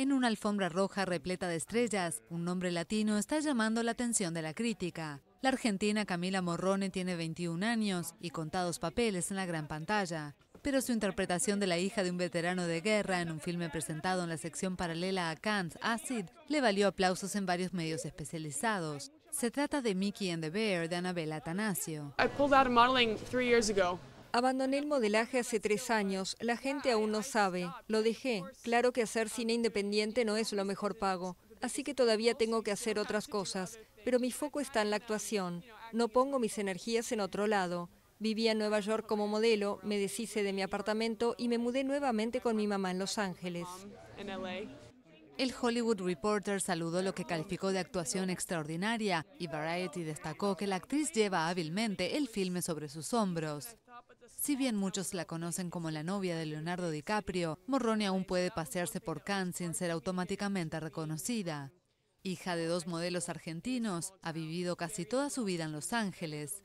En una alfombra roja repleta de estrellas, un nombre latino está llamando la atención de la crítica. La argentina Camila Morrone tiene 21 años y contados papeles en la gran pantalla, pero su interpretación de la hija de un veterano de guerra en un filme presentado en la sección paralela a Cannes Acid, le valió aplausos en varios medios especializados. Se trata de Mickey and the Bear de Annabelle Atanasio. Abandoné el modelaje hace tres años. La gente aún no sabe. Lo dejé. Claro que hacer cine independiente no es lo mejor pago. Así que todavía tengo que hacer otras cosas. Pero mi foco está en la actuación. No pongo mis energías en otro lado. Vivía en Nueva York como modelo, me deshice de mi apartamento y me mudé nuevamente con mi mamá en Los Ángeles. El Hollywood Reporter saludó lo que calificó de actuación extraordinaria y Variety destacó que la actriz lleva hábilmente el filme sobre sus hombros. Si bien muchos la conocen como la novia de Leonardo DiCaprio, Morrone aún puede pasearse por Cannes sin ser automáticamente reconocida. Hija de dos modelos argentinos, ha vivido casi toda su vida en Los Ángeles.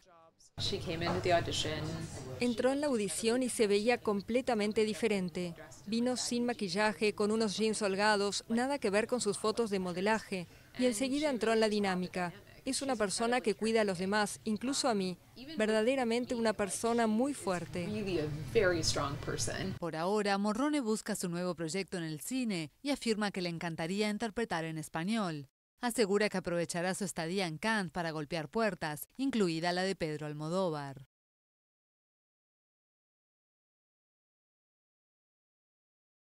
Entró en la audición y se veía completamente diferente. Vino sin maquillaje, con unos jeans holgados, nada que ver con sus fotos de modelaje, y enseguida entró en la dinámica. Es una persona que cuida a los demás, incluso a mí. Verdaderamente una persona muy fuerte. Por ahora, Morrone busca su nuevo proyecto en el cine y afirma que le encantaría interpretar en español. Asegura que aprovechará su estadía en Cannes para golpear puertas, incluida la de Pedro Almodóvar.